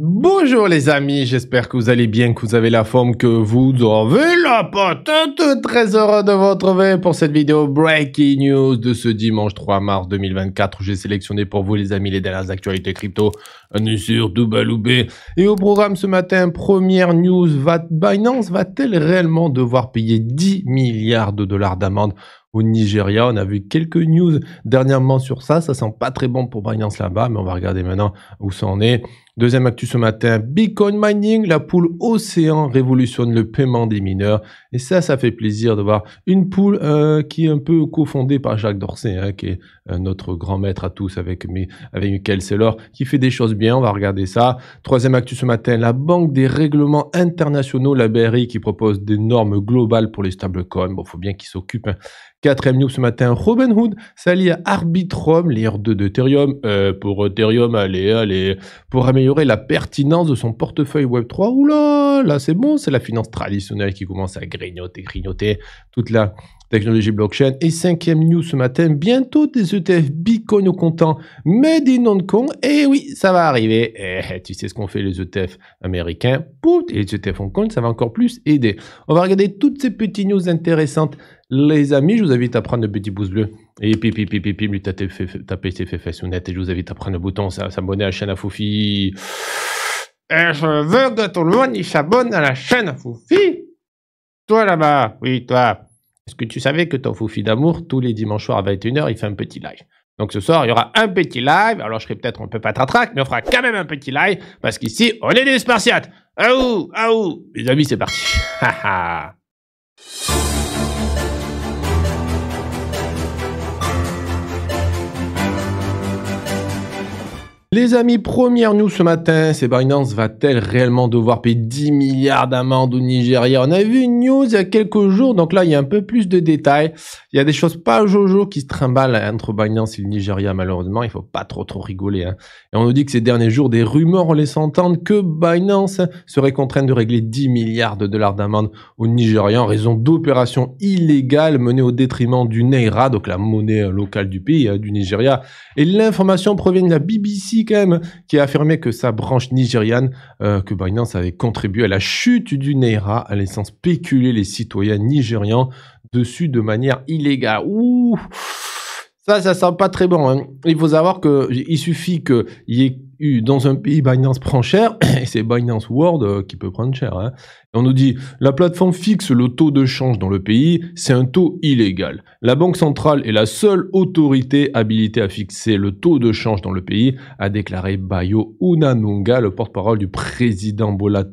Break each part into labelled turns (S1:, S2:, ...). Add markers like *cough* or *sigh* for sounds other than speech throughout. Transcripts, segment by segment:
S1: Bonjour les amis, j'espère que vous allez bien, que vous avez la forme que vous avez la patate. Très heureux de vous retrouver pour cette vidéo Breaking News de ce dimanche 3 mars 2024 où j'ai sélectionné pour vous les amis les dernières actualités crypto, Un usure Double Et au programme ce matin, première news, va Binance va-t-elle réellement devoir payer 10 milliards de dollars d'amende au Nigeria. On a vu quelques news dernièrement sur ça. Ça sent pas très bon pour Binance là-bas, mais on va regarder maintenant où ça en est. Deuxième actu ce matin, Bitcoin Mining, la poule Océan révolutionne le paiement des mineurs. Et ça, ça fait plaisir de voir une poule euh, qui est un peu cofondée par Jacques Dorset, hein, qui est euh, notre grand maître à tous avec, avec Michael Sellor, qui fait des choses bien, on va regarder ça. Troisième actu ce matin, la Banque des règlements internationaux, la BRI, qui propose des normes globales pour les stablecoins. Bon, faut bien qu'ils s'occupent. Hein. Quatrième news ce matin, Robinhood s'allie à Arbitrum, les 2 d'Ethereum, euh, pour Ethereum, allez, allez, pour améliorer aurait la pertinence de son portefeuille Web3. Oula, là, là c'est bon, c'est la finance traditionnelle qui commence à grignoter, grignoter toute la technologie blockchain. Et cinquième news ce matin, bientôt des ETF Bitcoin au comptant, mais des non-con. Et eh oui, ça va arriver. Eh, tu sais ce qu'on fait les ETF américains. et les ETF en Kong, ça va encore plus aider. On va regarder toutes ces petites news intéressantes. Les amis, je vous invite à prendre le petit pouce bleu et pipi, pipi, pipi, lui tapez ses fesses et je vous invite à prendre le bouton, à s'abonner à la chaîne à Foufi. Et je veux que tout le monde s'abonne à la chaîne à Foufi. Toi là-bas, oui, toi. Est-ce que tu savais que ton Foufi d'amour, tous les dimanches soirs à 21h, il fait un petit live donc ce soir, il y aura un petit live. Alors je serai peut-être un peu patratrac, mais on fera quand même un petit live parce qu'ici, on est des Spartiates. Aou, aou. Les amis, c'est parti. Les amis, première news ce matin, c'est Binance va-t-elle réellement devoir payer 10 milliards d'amendes au Nigeria On a vu une news il y a quelques jours, donc là il y a un peu plus de détails. Il y a des choses pas jojo qui se trimballent hein, entre Binance et le Nigeria malheureusement, il faut pas trop trop rigoler. Hein. Et on nous dit que ces derniers jours, des rumeurs ont laissé entendre que Binance serait contrainte de régler 10 milliards de dollars d'amendes au Nigeria en raison d'opérations illégales menées au détriment du Naira, donc la monnaie locale du pays, hein, du Nigeria. Et l'information provient de la BBC qui a affirmé que sa branche nigériane, euh, que Binance avait contribué à la chute du Naira, à laissant spéculer les citoyens nigérians dessus de manière illégale. Ouh ça, ça sent pas très bon. Hein. Il faut savoir que il suffit qu'il y ait eu dans un pays Binance prend cher, *coughs* et c'est Binance World euh, qui peut prendre cher. Hein. Et on nous dit la plateforme fixe le taux de change dans le pays, c'est un taux illégal. La banque centrale est la seule autorité habilitée à fixer le taux de change dans le pays, a déclaré Bayo Unanunga, le porte-parole du président Bola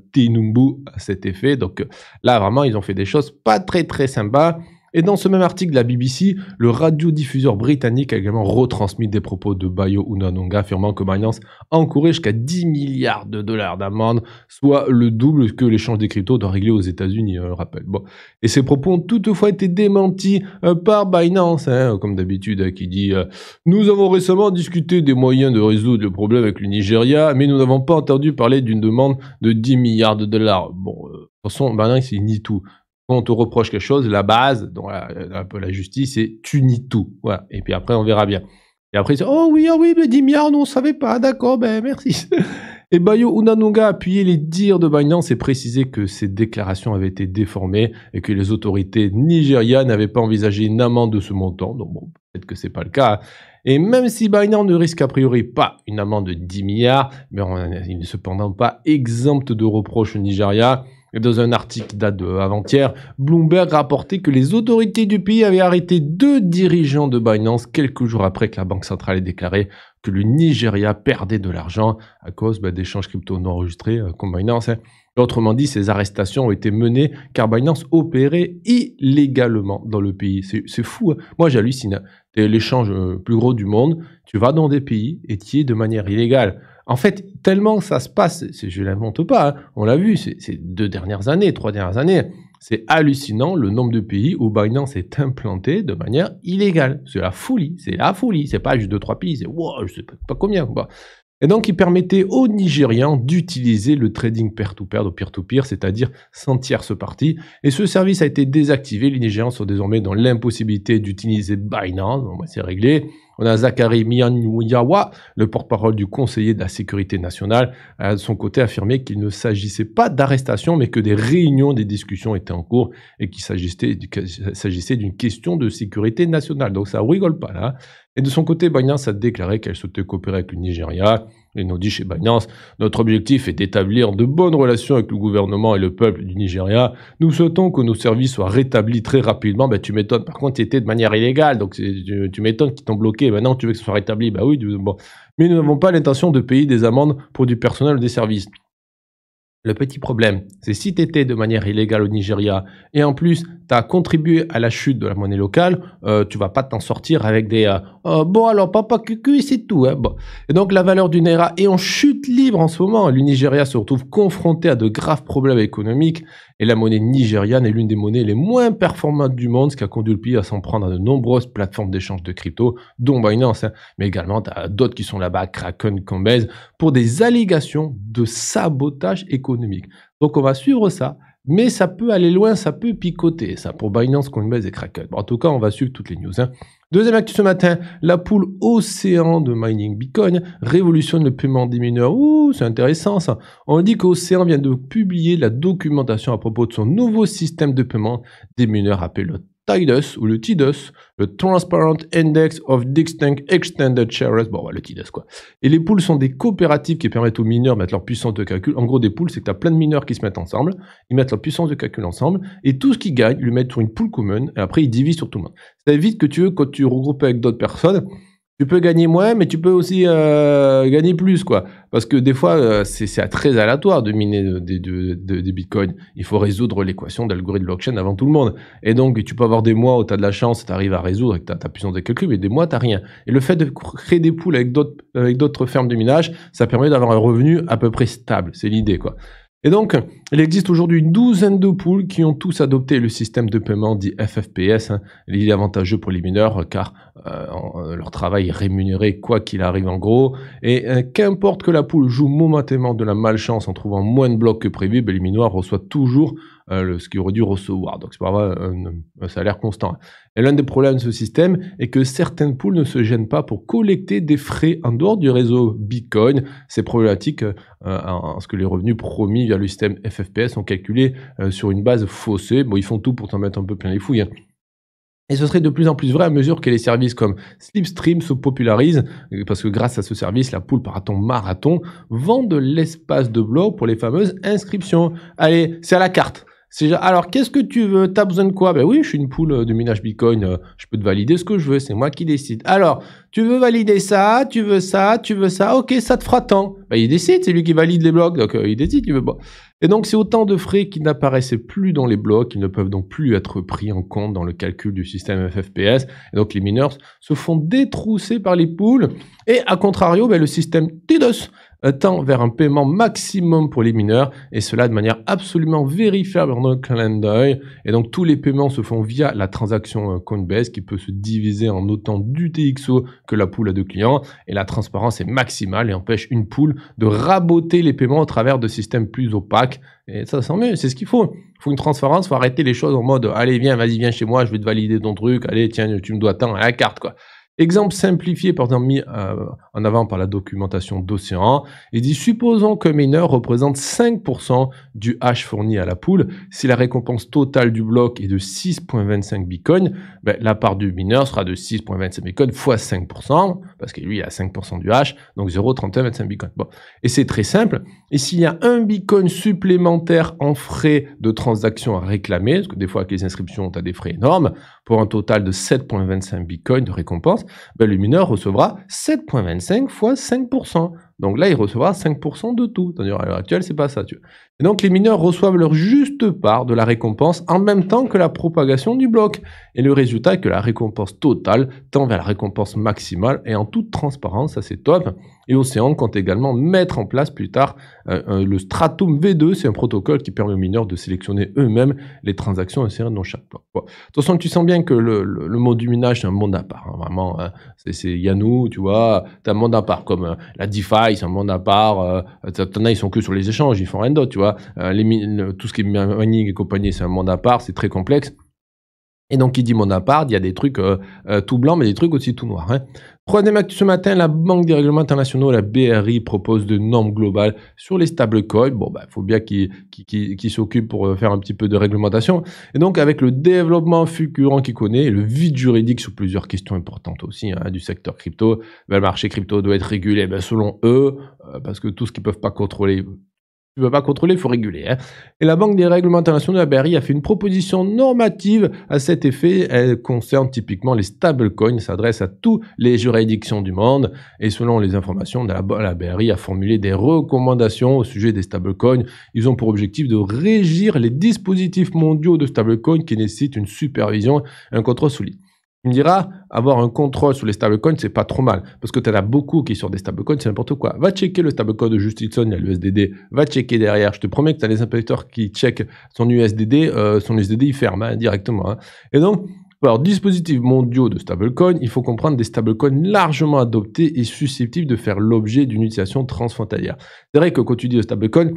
S1: à cet effet. Donc là, vraiment, ils ont fait des choses pas très très sympas. Et dans ce même article de la BBC, le radiodiffuseur britannique a également retransmis des propos de Bayo Unanonga affirmant que Binance encourait jusqu'à 10 milliards de dollars d'amende, soit le double que l'échange des cryptos doit régler aux États-Unis, le euh, rappelle. Bon. Et ces propos ont toutefois été démentis euh, par Binance, hein, comme d'habitude, qui dit euh, Nous avons récemment discuté des moyens de résoudre le problème avec le Nigeria, mais nous n'avons pas entendu parler d'une demande de 10 milliards de dollars. Bon, de toute façon, Binance, il nie tout quand on te reproche quelque chose, la base, la, un peu la justice, c'est tu nies tout. Et puis après, on verra bien. Et après, c'est oh oui, oh oui, mais 10 milliards, on ne savait pas, d'accord, ben merci. *laughs* Et Bayo Unanunga a appuyé les dires de Binance et précisé que ces déclarations avaient été déformées et que les autorités nigérianes n'avaient pas envisagé une amende de ce montant. Donc bon, peut-être que c'est pas le cas. Et même si Binance ne risque a priori pas une amende de 10 milliards, mais il n'est cependant pas exempt de reproches au Nigeria dans un article qui date d'avant-hier, Bloomberg rapportait que les autorités du pays avaient arrêté deux dirigeants de Binance quelques jours après que la Banque centrale ait déclaré que le Nigeria perdait de l'argent à cause bah, d'échanges crypto non enregistrés euh, comme Binance. Hein. Autrement dit, ces arrestations ont été menées car Binance opérait illégalement dans le pays. C'est fou. Hein. Moi, j'hallucine. c'est hein. l'échange le euh, plus gros du monde. Tu vas dans des pays et tu es de manière illégale. En fait, tellement ça se passe, je ne l'invente pas, hein, on l'a vu ces deux dernières années, trois dernières années, c'est hallucinant le nombre de pays où Binance est implanté de manière illégale. C'est la folie, c'est la folie, c'est pas juste deux, trois pays, c'est wow, je sais pas, combien. Quoi. Et donc, il permettait aux Nigériens d'utiliser le trading pair to pair, au peer-to-peer, c'est-à-dire sans tierce partie. Et ce service a été désactivé. Les Nigérians sont désormais dans l'impossibilité d'utiliser Binance. Bon, bah, c'est réglé. On a Zachary Muyawa, le porte-parole du conseiller de la sécurité nationale, à son côté affirmé qu'il ne s'agissait pas d'arrestation, mais que des réunions, des discussions étaient en cours et qu'il s'agissait d'une question de sécurité nationale. Donc ça rigole pas là. Et de son côté, Banyan, a déclaré qu'elle souhaitait coopérer avec le Nigeria, il nous dit chez Binance, notre objectif est d'établir de bonnes relations avec le gouvernement et le peuple du Nigeria. Nous souhaitons que nos services soient rétablis très rapidement. Bah, tu m'étonnes. Par contre, tu étais de manière illégale. Donc, tu, m'étonnes qu'ils t'ont bloqué. Maintenant, bah, tu veux que ce soit rétabli. Bah oui, bon. Mais nous n'avons pas l'intention de payer des amendes pour du personnel ou des services. Le petit problème, c'est si tu étais de manière illégale au Nigeria et en plus tu contribué à la chute de la monnaie locale, euh, tu vas pas t'en sortir avec des euh, oh, bon alors papa cucu et c'est tout. Hein, et donc la valeur du naira est en chute libre en ce moment. Le Nigeria se retrouve confronté à de graves problèmes économiques et la monnaie nigériane est l'une des monnaies les moins performantes du monde, ce qui a conduit le pays à s'en prendre à de nombreuses plateformes d'échange de crypto, dont Binance, hein. mais également d'autres qui sont là-bas, Kraken, Coinbase, pour des allégations de sabotage économique. Donc on va suivre ça. Mais ça peut aller loin, ça peut picoter, ça, pour Binance, Coinbase et Kraken. en tout cas, on va suivre toutes les news. Hein. Deuxième actu ce matin, la poule Océan de Mining Bitcoin révolutionne le paiement des mineurs. Ouh, c'est intéressant ça. On dit qu'Océan vient de publier la documentation à propos de son nouveau système de paiement des mineurs à pelote. TIDUS ou le TIDUS, le Transparent Index of Distinct Extended Shares, bon, le TIDUS quoi. Et les pools sont des coopératives qui permettent aux mineurs de mettre leur puissance de calcul. En gros, des pools, c'est que tu as plein de mineurs qui se mettent ensemble, ils mettent leur puissance de calcul ensemble, et tout ce qu'ils gagnent, ils le mettent sur une pool commune, et après ils divisent sur tout le monde. Ça évite que tu veux, quand tu regroupes avec d'autres personnes, tu peux gagner moins, mais tu peux aussi euh, gagner plus, quoi. Parce que des fois, euh, c'est très aléatoire de miner euh, des bitcoins. Il faut résoudre l'équation d'algorithme blockchain avant tout le monde. Et donc, tu peux avoir des mois où tu as de la chance, tu arrives à résoudre avec ta, as puissance de calcul, mais des mois, tu rien. Et le fait de créer des poules avec d'autres fermes de minage, ça permet d'avoir un revenu à peu près stable. C'est l'idée, quoi. Et donc, il existe aujourd'hui une douzaine de poules qui ont tous adopté le système de paiement dit FFPS. Il hein, est avantageux pour les mineurs euh, car euh, euh, leur travail est rémunéré quoi qu'il arrive en gros. Et qu'importe que la poule joue momentanément de la malchance en trouvant moins de blocs que prévu, ben, les mineurs reçoivent toujours euh, ce qui aurait dû recevoir. Donc c'est pas vraiment euh, un, euh, salaire constant. Hein. Et l'un des problèmes de ce système est que certaines poules ne se gênent pas pour collecter des frais en dehors du réseau Bitcoin. C'est problématique parce que les revenus promis via le système FFPS sont calculés sur une base faussée. Bon, ils font tout pour t'en mettre un peu plein les fouilles. Hein. Et ce serait de plus en plus vrai à mesure que les services comme Slipstream se popularisent, parce que grâce à ce service, la poule Paraton Marathon vend de l'espace de blog pour les fameuses inscriptions. Allez, c'est à la carte alors qu'est-ce que tu veux T'as besoin de quoi Ben oui, je suis une poule euh, de minage Bitcoin. Euh, je peux te valider ce que je veux. C'est moi qui décide. Alors, tu veux valider ça Tu veux ça Tu veux ça Ok, ça te fera tant. Ben, il décide. C'est lui qui valide les blocs. Donc euh, il décide. Il veut pas. Et donc c'est autant de frais qui n'apparaissaient plus dans les blocs, ils ne peuvent donc plus être pris en compte dans le calcul du système FFPS. Et donc les mineurs se font détrousser par les poules. Et à contrario, ben, le système TDOS tend vers un paiement maximum pour les mineurs, et cela de manière absolument vérifiable dans le calendrier, Et donc tous les paiements se font via la transaction euh, Coinbase qui peut se diviser en autant d'UTXO que la poule à de clients, et la transparence est maximale et empêche une poule de raboter les paiements au travers de systèmes plus opaques. Et ça, sent mieux, c'est ce qu'il faut. Il faut une transparence, faut arrêter les choses en mode allez, viens, vas-y, viens chez moi, je vais te valider ton truc, allez, tiens, tu me dois tant à la carte, quoi. Exemple simplifié, par exemple, mis euh, en avant par la documentation d'Océan, il dit supposons qu'un mineur représente 5% du hash fourni à la poule. Si la récompense totale du bloc est de 6,25 bitcoin, ben, la part du mineur sera de 6,25 bitcoin fois 5%, parce que lui, il a 5% du hash, donc 0,3125 bitcoin. Et c'est très simple. Et s'il y a un bitcoin supplémentaire en frais de transaction à réclamer, parce que des fois, avec les inscriptions, ont as des frais énormes, pour un total de 7,25 bitcoins de récompense, ben, le mineur recevra 7,25 fois 5%. Donc là, il recevra 5% de tout. D'ailleurs, à l'heure actuelle, c'est pas ça. Tu donc les mineurs reçoivent leur juste part de la récompense en même temps que la propagation du bloc. Et le résultat est que la récompense totale tend vers la récompense maximale et en toute transparence, ça c'est top. Et Océan compte également mettre en place plus tard euh, euh, le Stratum V2, c'est un protocole qui permet aux mineurs de sélectionner eux-mêmes les transactions insérées dans chaque bloc. De toute façon, tu sens bien que le, monde du minage, c'est un monde à part, hein, vraiment. Hein. C'est Yannou, tu vois, c'est un monde à part, comme euh, la DeFi, c'est un monde à part. T'en as, ils sont que sur les échanges, ils font rien d'autre, tu vois. Euh, les, tout ce qui est mining et compagnie, c'est un monde à part, c'est très complexe. Et donc, qui dit monde à part il y a des trucs euh, euh, tout blanc, mais des trucs aussi tout noirs. prenez hein. Troisième ce matin, la Banque des règlements internationaux, la BRI, propose de normes globales sur les stablecoins. Bon, il bah, faut bien qu'ils s'occupent pour faire un petit peu de réglementation. Et donc, avec le développement fulgurant qu'il connaît, le vide juridique sur plusieurs questions importantes aussi hein, du secteur crypto, ben, le marché crypto doit être régulé ben, selon eux, parce que tout ce qu'ils ne peuvent pas contrôler, tu ne peux pas contrôler, il faut réguler. Hein. Et la Banque des règlements internationaux, la BRI, a fait une proposition normative à cet effet. Elle concerne typiquement les stablecoins, s'adresse à toutes les juridictions du monde. Et selon les informations, la, la BRI a formulé des recommandations au sujet des stablecoins. Ils ont pour objectif de régir les dispositifs mondiaux de stablecoins qui nécessitent une supervision et un contrôle solide. Il me diras, avoir un contrôle sur les stablecoins, c'est pas trop mal. Parce que tu en as beaucoup qui sont des stablecoins, c'est n'importe quoi. Va checker le stablecoin de Justitson, il y a l'USDD. Va checker derrière. Je te promets que tu as les inspecteurs qui checkent son USDD. Euh, son USDD, il ferme hein, directement. Hein. Et donc, alors, dispositifs mondiaux de stablecoin, il faut comprendre des stablecoins largement adoptés et susceptibles de faire l'objet d'une utilisation transfrontalière. C'est vrai que quand tu dis stablecoin,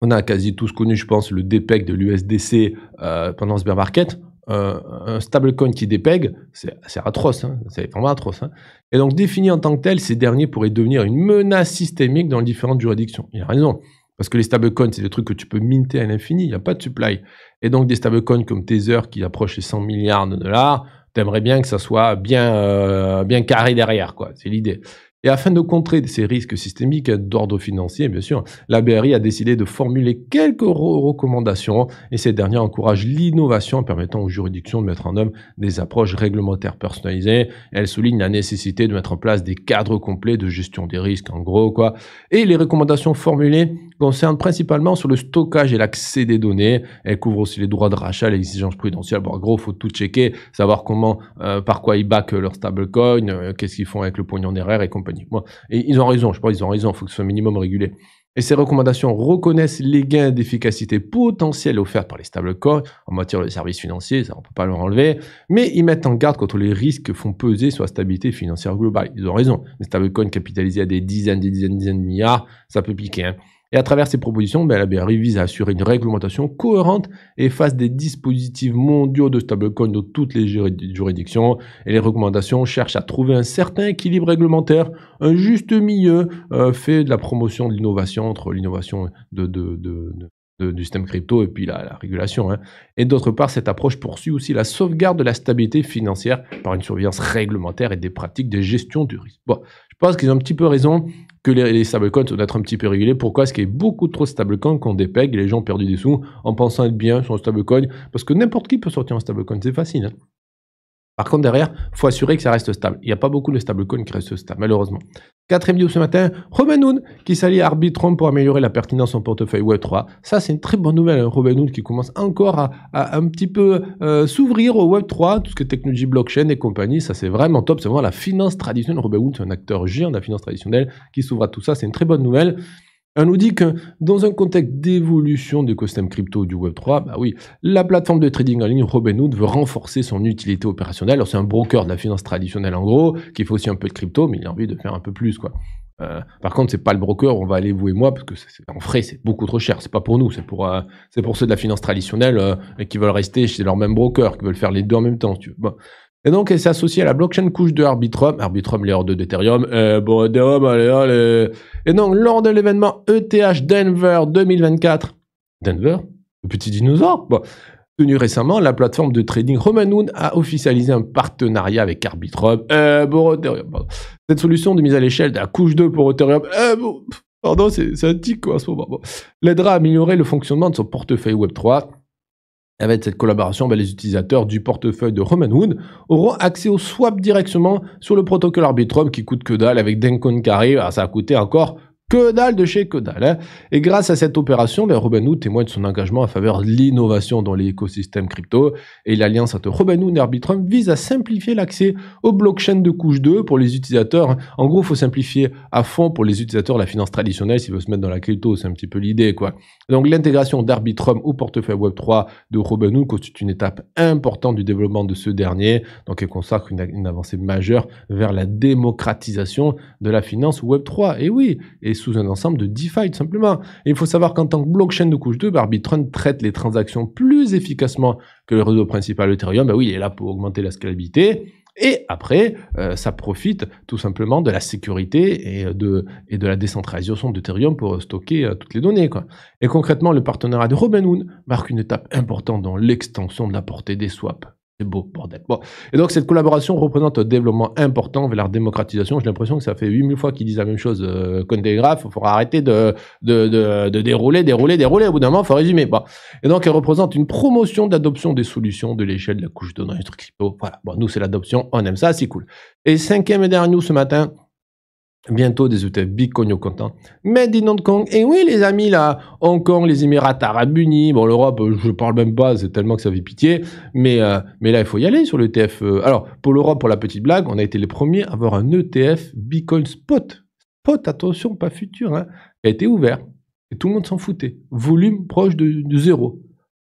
S1: on a quasi tous connu, je pense, le DPEC de l'USDC euh, pendant ce bear market. Euh, un stablecoin qui dépègue, c'est atroce, hein, c'est vraiment atroce. Hein. Et donc défini en tant que tel, ces derniers pourraient devenir une menace systémique dans les différentes juridictions. Il y a raison, parce que les stablecoins, c'est des trucs que tu peux minter à l'infini, il n'y a pas de supply. Et donc des stablecoins comme Tether qui approche les 100 milliards de dollars, t'aimerais bien que ça soit bien, euh, bien carré derrière, quoi. C'est l'idée. Et afin de contrer ces risques systémiques d'ordre financier, bien sûr, la BRI a décidé de formuler quelques recommandations et ces dernières encouragent l'innovation permettant aux juridictions de mettre en œuvre des approches réglementaires personnalisées. Elles soulignent la nécessité de mettre en place des cadres complets de gestion des risques, en gros, quoi. Et les recommandations formulées concerne principalement sur le stockage et l'accès des données. Elle couvre aussi les droits de rachat, les exigences prudentielles. Bon, en gros, faut tout checker, savoir comment, euh, par quoi ils backent leur stablecoin, euh, qu'est-ce qu'ils font avec le pognon d'erreur et compagnie. Bon, et ils ont raison, je pense qu'ils ont raison, il faut que ce soit minimum régulé. Et ces recommandations reconnaissent les gains d'efficacité potentiels offerts par les stablecoins en matière de services financiers, ça on ne peut pas leur enlever, mais ils mettent en garde contre les risques que font peser sur la stabilité financière globale. Ils ont raison, les stablecoins capitalisés à des dizaines, des dizaines, des dizaines de milliards, ça peut piquer. Hein. Et à travers ces propositions, ben, la BRI vise à assurer une réglementation cohérente et face des dispositifs mondiaux de stablecoin de toutes les juridictions. Et les recommandations cherchent à trouver un certain équilibre réglementaire, un juste milieu euh, fait de la promotion de l'innovation entre l'innovation du système crypto et puis la, régulation. Hein. Et d'autre part, cette approche poursuit aussi la sauvegarde de la stabilité financière par une surveillance réglementaire et des pratiques de gestion du risque. Bon, je pense qu'ils ont un petit peu raison que les, les stablecoins doivent être un petit peu régulés. Pourquoi Ce qu'il y a beaucoup trop de stablecoins qu'on dépègue, les gens ont perdu des sous en pensant être bien sur un stablecoin, parce que n'importe qui peut sortir un stablecoin, c'est facile. Hein. Par contre, derrière, faut assurer que ça reste stable. Il n'y a pas beaucoup de stablecoins qui restent stables, malheureusement. Quatrième vidéo ce matin, Robinhood qui s'allie à Arbitrum pour améliorer la pertinence en portefeuille Web3. Ça, c'est une très bonne nouvelle. Hein, Robinhood qui commence encore à, un petit peu euh, s'ouvrir au Web3, tout ce que technologie blockchain et compagnie. Ça, c'est vraiment top. C'est vraiment la finance traditionnelle. Robinhood, c'est un acteur géant de la finance traditionnelle qui s'ouvre à tout ça. C'est une très bonne nouvelle. On nous dit que dans un contexte d'évolution du custom crypto du Web3, bah oui, la plateforme de trading en ligne Robinhood veut renforcer son utilité opérationnelle. Alors c'est un broker de la finance traditionnelle en gros, qui fait aussi un peu de crypto, mais il a envie de faire un peu plus quoi. Euh, par contre, c'est pas le broker, on va aller vous et moi, parce que c'est en frais, c'est beaucoup trop cher. C'est pas pour nous, c'est pour, euh, c'est pour ceux de la finance traditionnelle euh, qui veulent rester chez leur même broker, qui veulent faire les deux en même temps. Et donc, elle s'est à la blockchain couche de Arbitrum. Arbitrum, les hordes d'Ethereum. Eh bon, Ethereum, allez, allez. Et donc, lors de l'événement ETH Denver 2024, Denver, le petit dinosaure, tenu récemment, la plateforme de trading Romanoon a officialisé un partenariat avec Arbitrum. Euh, bon, Cette solution de mise à l'échelle de la couche 2 pour Ethereum, euh, bon, pardon, c'est un tic, quoi, en ce moment. Bon. L'aidera à améliorer le fonctionnement de son portefeuille Web3 avec cette collaboration, ben, les utilisateurs du portefeuille de Roman Wood auront accès au swap directement sur le protocole Arbitrum qui coûte que dalle avec denkon Carré. Ah, ça a coûté encore que dalle de chez que dalle. Hein. Et grâce à cette opération, ben Robinhood témoigne de son engagement en faveur de l'innovation dans l'écosystème crypto et l'alliance entre Robinhood et Arbitrum vise à simplifier l'accès aux blockchains de couche 2 pour les utilisateurs. En gros, il faut simplifier à fond pour les utilisateurs la finance traditionnelle s'ils veulent se mettre dans la crypto, c'est un petit peu l'idée quoi. Donc l'intégration d'Arbitrum au portefeuille Web3 de Robinhood constitue une étape importante du développement de ce dernier, donc elle consacre une, avancée majeure vers la démocratisation de la finance Web3. Et oui, et sous un ensemble de DeFi, tout simplement. il faut savoir qu'en tant que blockchain de couche 2, Arbitron traite les transactions plus efficacement que le réseau principal Ethereum. Bah oui, il est là pour augmenter la scalabilité. Et après, euh, ça profite tout simplement de la sécurité et de, et de la décentralisation d'Ethereum pour stocker euh, toutes les données. Quoi. Et concrètement, le partenariat de Robinhood marque une étape importante dans l'extension de la portée des swaps c'est beau, bordel. Bon. Et donc, cette collaboration représente un développement important vers la démocratisation. J'ai l'impression que ça fait 8000 fois qu'ils disent la même chose euh, qu'on graphes Il faudra arrêter de, de, de, dérouler, dérouler, dérouler. Au bout d'un moment, il faut résumer. Bon. Et donc, elle représente une promotion d'adoption des solutions de l'échelle de la couche de notre crypto. Voilà. Bon, nous, c'est l'adoption. On aime ça. C'est cool. Et cinquième et dernier nous ce matin, bientôt des ETF bitcoin au content. Mais in Hong Kong. Et oui, les amis, là, Hong Kong, les Émirats Arabes Unis, bon, l'Europe, euh, je parle même pas, c'est tellement que ça fait pitié. Mais, euh, mais là, il faut y aller sur l'ETF. E euh. Alors, pour l'Europe, pour la petite blague, on a été les premiers à avoir un ETF bitcoin spot. Spot, attention, pas futur, hein, a été ouvert. Et tout le monde s'en foutait. Volume proche de zéro.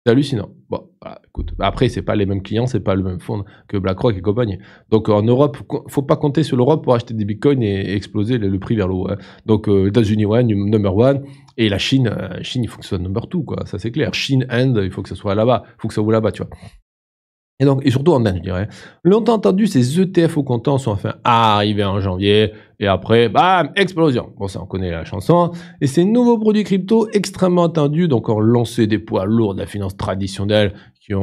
S1: C'est hallucinant. Bon, écoute. Après, c'est pas les mêmes clients, c'est pas le même fonds que BlackRock et compagnie. Donc en Europe, faut pas compter sur l'Europe pour acheter des bitcoins et, exploser le, prix vers le haut. Hein. Donc euh, les États-Unis one, number one, et la Chine, la euh, Chine, il faut que ce soit number two, quoi. Ça c'est clair. Chine, Inde, il faut que ce soit là-bas, il faut que ça soit là-bas, tu vois. Et donc, surtout en Inde, je dirais. Longtemps entendu, ces ETF au comptant sont enfin arrivés en janvier, et après, bam, explosion. Bon, ça, on connaît la chanson. Et ces nouveaux produits crypto extrêmement attendus, donc ont lancé des poids lourds de la finance traditionnelle, qui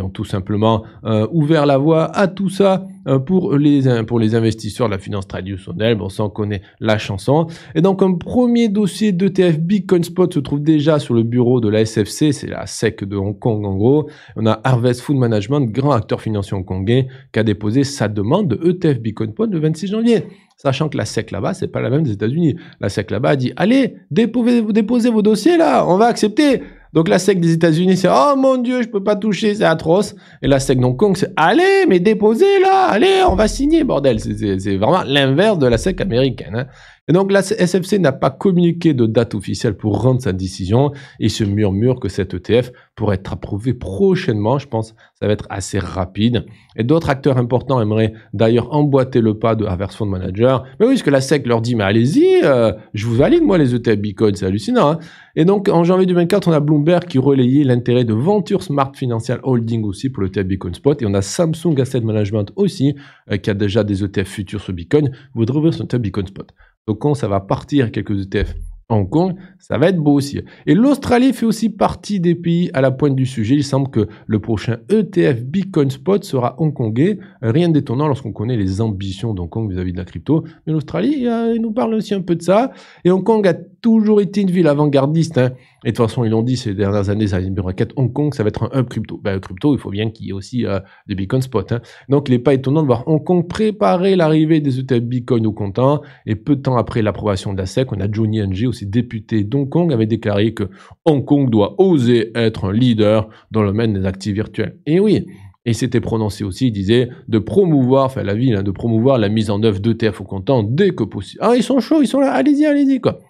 S1: ont, tout simplement euh, ouvert la voie à tout ça euh, pour, les, euh, pour les investisseurs de la finance traditionnelle. Bon, ça, on connaît la chanson. Et donc, un premier dossier d'ETF Bitcoin Spot se trouve déjà sur le bureau de la SFC, c'est la SEC de Hong Kong en gros. On a Harvest Food Management, grand acteur financier hongkongais, qui a déposé sa demande de ETF Bitcoin Spot le 26 janvier sachant que la SEC là-bas, c'est pas la même des États-Unis. La SEC là-bas dit allez, déposez, vos dossiers là, on va accepter. Donc la SEC des États-Unis, c'est oh mon Dieu, je peux pas toucher, c'est atroce. Et la SEC Hong Kong, c'est allez, mais déposez là, allez, on va signer, bordel. C'est vraiment l'inverse de la SEC américaine. Hein. Et donc la SFC n'a pas communiqué de date officielle pour rendre sa décision Il se murmure que cet ETF pourrait être approuvé prochainement. Je pense que ça va être assez rapide. Et d'autres acteurs importants aimeraient d'ailleurs emboîter le pas de Havers Fund Manager. Mais oui, parce que la SEC leur dit, mais allez-y, euh, je vous valide moi les ETF Bitcoin, c'est hallucinant. Hein. et donc en janvier 2024, on a Bloomberg qui relayait l'intérêt de Venture Smart Financial Holding aussi pour le ETF Bitcoin Spot. Et on a Samsung Asset Management aussi euh, qui a déjà des ETF futurs sur Bitcoin. Vous ouvrir sur ETF Bitcoin Spot. Donc quand ça va partir quelques ETF Hong Kong, ça va être beau aussi. Et l'Australie fait aussi partie des pays à la pointe du sujet. Il semble que le prochain ETF Bitcoin Spot sera hongkongais. Rien détonnant lorsqu'on connaît les ambitions d'Hong Kong vis-à-vis de la crypto. Mais l'Australie il euh, nous parle aussi un peu de ça. Et Hong Kong a toujours été une ville avant-gardiste. Hein. Et de toute façon, ils l'ont dit ces dernières années, ça numéro requête Hong Kong, ça va être un hub crypto. Ben, crypto, il faut bien qu'il y ait aussi euh, des Bitcoin spots. Hein. Donc, il n'est pas étonnant de voir Hong Kong préparer l'arrivée des ETF Bitcoin au comptant. Hein. Et peu de temps après l'approbation de la SEC, on a Johnny Ng, aussi député d'Hong Kong, avait déclaré que Hong Kong doit oser être un leader dans le domaine des actifs virtuels. Et oui, et c'était prononcé aussi, il disait, de promouvoir, enfin la ville, de promouvoir la mise en œuvre d'ETF au comptant dès que possible. Ah, ils sont chauds, ils sont là, allez-y, allez-y, quoi.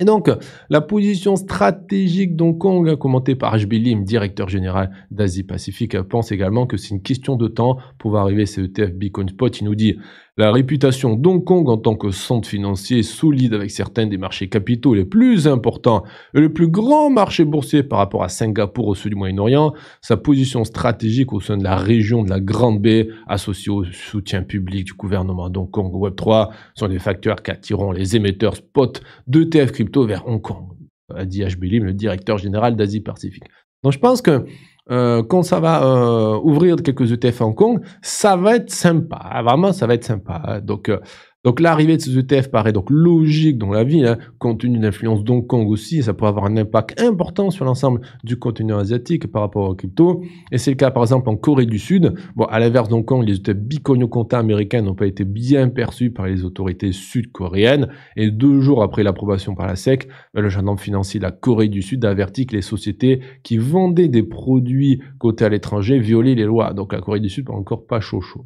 S1: Et donc, la position stratégique d'Hong Kong, commentée par HB Lim, directeur général d'Asie-Pacifique, pense également que c'est une question de temps pour arriver ce ETF Bitcoin Spot. Il nous dit la réputation d'Hong Kong en tant que centre financier solide avec certains des marchés capitaux les plus importants et le plus grand marché boursier par rapport à Singapour au sud du Moyen-Orient, sa position stratégique au sein de la région de la Grande Baie associée au soutien public du gouvernement d'Hong Kong Web3 sont des facteurs qui attireront les émetteurs spot d'ETF crypto vers Hong Kong, a dit H. Lim, le directeur général d'Asie-Pacifique. Donc je pense que euh, quand ça va euh, ouvrir quelques ETF Hong Kong, ça va être sympa. Vraiment, ça va être sympa. Donc, euh, donc l'arrivée de ces ETF paraît donc logique dans la vie, hein. compte tenu de l'influence d'Hong Kong aussi, ça pourrait avoir un impact important sur l'ensemble du continent asiatique par rapport aux crypto. Et c'est le cas par exemple en Corée du Sud. Bon, à l'inverse d'Hong Kong, les ETF Bitcoin américains n'ont pas été bien perçus par les autorités sud-coréennes. Et deux jours après l'approbation par la SEC, ben, le gendarme financier de la Corée du Sud a averti que les sociétés qui vendaient des produits cotés à l'étranger violaient les lois. Donc la Corée du Sud n'est encore pas chaud chaud.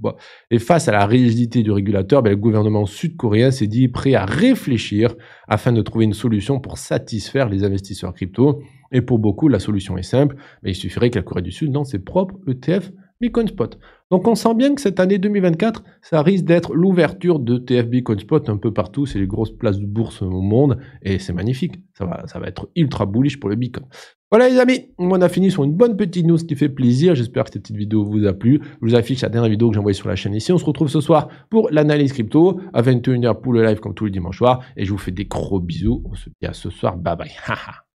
S1: Et face à la rigidité du régulateur, ben, le gouvernement sud-coréen s'est dit prêt à réfléchir afin de trouver une solution pour satisfaire les investisseurs crypto. Et pour beaucoup, la solution est simple, mais il suffirait que la Corée du Sud dans ses propres ETF Bitcoin Spot. Donc on sent bien que cette année 2024, ça risque d'être l'ouverture de TF Bitcoin Spot un peu partout. C'est les grosses places de bourse au monde et c'est magnifique. Ça va, ça va être ultra bullish pour le Bitcoin. Voilà les amis, on a fini sur une bonne petite news qui fait plaisir. J'espère que cette petite vidéo vous a plu. Je vous affiche la dernière vidéo que j'ai envoyée sur la chaîne ici. On se retrouve ce soir pour l'analyse crypto à 21h pour le live comme tous les dimanches soirs. Et je vous fais des gros bisous. On se dit à ce soir. Bye bye. *laughs*